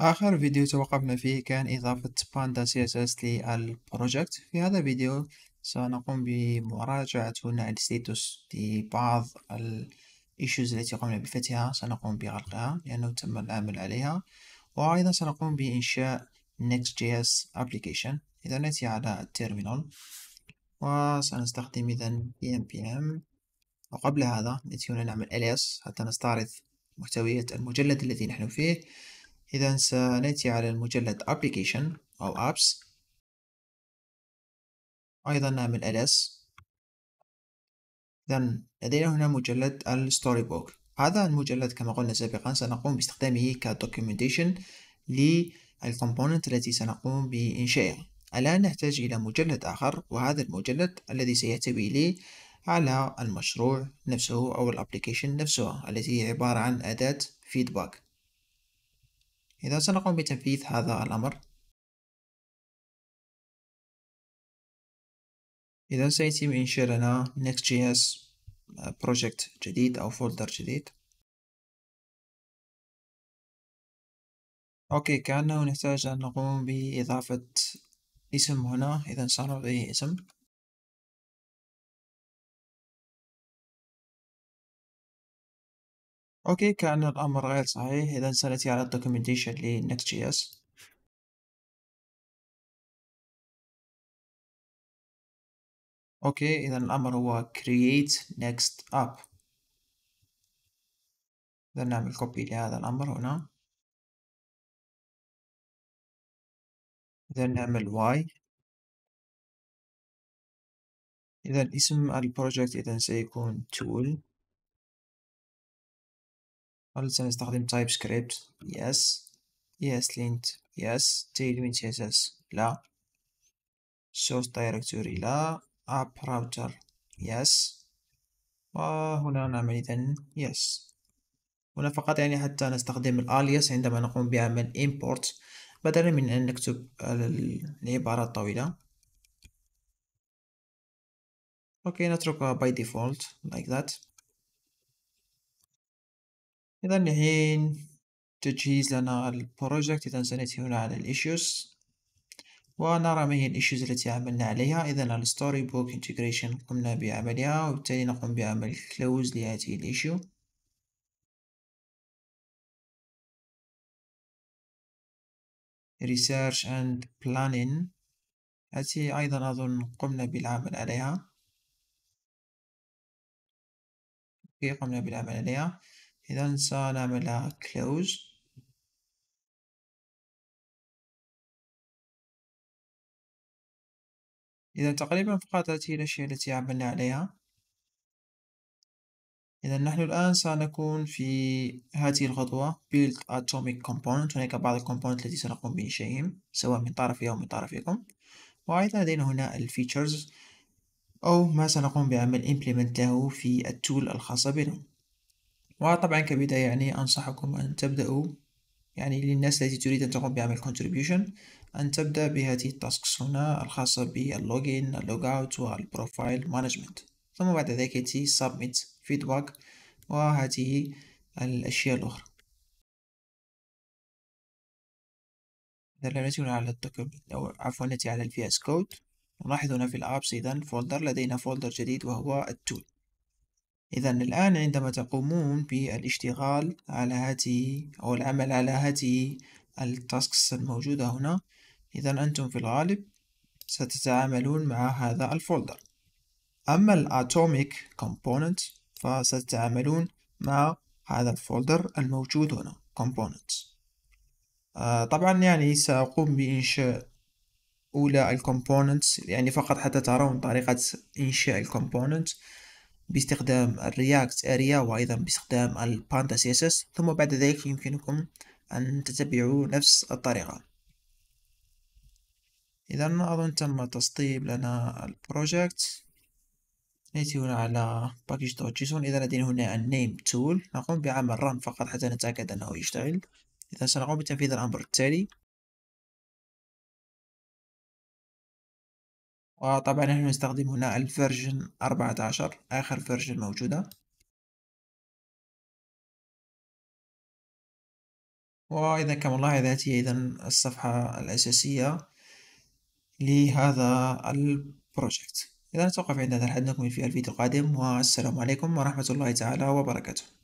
آخر فيديو توقفنا فيه كان إضافة باندا سي اس اس للبروجكت في هذا الفيديو سنقوم بمراجعة هنا الستيتوس لبعض الايشوز التي قمنا بفتحها سنقوم بغلقها لأنه تم العمل عليها وأيضا سنقوم بإنشاء جي اس ابليكيشن إذا نأتي على التيرمينال وسنستخدم إذا ام وقبل هذا نأتي هنا نعمل اليس حتى نستعرض محتويات المجلد الذي نحن فيه إذا سنأتي على المجلد application أو apps أيضا نعمل ls إذا لدينا هنا مجلد Storybook هذا المجلد كما قلنا سابقا سنقوم باستخدامه كدوكيومنتيشن للكومبوننت التي سنقوم بإنشائها الآن نحتاج إلى مجلد آخر وهذا المجلد الذي سيحتوي لي على المشروع نفسه أو الابليكيشن نفسها التي هي عبارة عن أداة فيدباك إذا سنقوم بتنفيذ هذا الأمر إذا سيتم إنشاء لنا Next.js project جديد أو فولدر جديد أوكي كأنه نحتاج أن نقوم بإضافة اسم هنا إذا سنعطيه اسم أوكي كان الأمر غير صحيح إذا سنأتي على الدوكيومنتيشن لنكست جي اس أوكي إذا الأمر هو create next app إذا نعمل كوبي لهذا الأمر هنا إذا نعمل y إذا اسم البروجكت إذا سيكون tool هل سنستخدم تايب سكريبت يس يس لينت يس تيل من CSS لا سورس دايركتوري لا اب راوتر يس وهنا نعمل اذا يس هنا فقط يعني حتى نستخدم الالياس عندما نقوم بعمل امبورت بدلا من أن نكتب العبارة الطويلة أوكي نتركها باي ديفولت لايك ذات إذا الحين تجهيز لنا البروجكت إذا سنأتي هنا على الإيشوز ونرى ما هي الإيشوز التي عملنا عليها إذا الستوري بوك انتجريشن قمنا بعملها وبالتالي نقوم بعمل كلوز لهذه الإيشو ريسيرش أند بلانين التي أيضا أظن قمنا بالعمل عليها قمنا بالعمل عليها إذا سنعملها كلوز إذا تقريبا فقط هذه الأشياء التي عملنا عليها إذا نحن الآن سنكون في هذه الخطوة build atomic component هناك بعض الكومبوننت التي سنقوم بإنشائهم سواء من طرفي أو من طرفكم وأيضا لدينا هنا الفيتشرز أو ما سنقوم بعمل implement له في التول الخاصة بنا وطبعا كبداية يعني أنصحكم أن تبدأوا يعني للناس التي تريد أن تقوم بعمل contribution أن تبدأ بهذه التاسكس هنا الخاصة باللوجين أوت والبروفايل مانجمنت ثم بعد ذلك يأتي submit feedback وهذه الأشياء الأخرى إذا لم على الدوكيومنت أو عفوا نأتي على الفي VS كود نلاحظ هنا في الأبس إذا فولدر لدينا فولدر جديد وهو التول إذا الآن عندما تقومون بالاشتغال على هذه أو العمل على هذه التاسكس الموجودة هنا إذا أنتم في الغالب ستتعاملون مع هذا الفولدر أما الأتوميك كومبوننت فستتعاملون مع هذا الفولدر الموجود هنا components آه طبعا يعني سأقوم بإنشاء أولى الكومبوننت يعني فقط حتى ترون طريقة إنشاء الكومبوننت باستخدام الرياكت اريا وايضا باستخدام الباندا سي اس اس ثم بعد ذلك يمكنكم ان تتبعوا نفس الطريقة اذا اظن تم تسطيب لنا البروجكت نأتي هنا على package.json إذا لدينا هنا النيم تول نقوم بعمل ران فقط حتى نتأكد أنه يشتغل إذا سنقوم بتنفيذ الأمر التالي وطبعا نحن نستخدم هنا الفيرجن 14 آخر فيرجن موجودة وإذا كما لاحظ هي إذا الصفحة الأساسية لهذا البروجكت إذا نتوقف عند هذا الحد نكمل في الفيديو القادم والسلام عليكم ورحمة الله تعالى وبركاته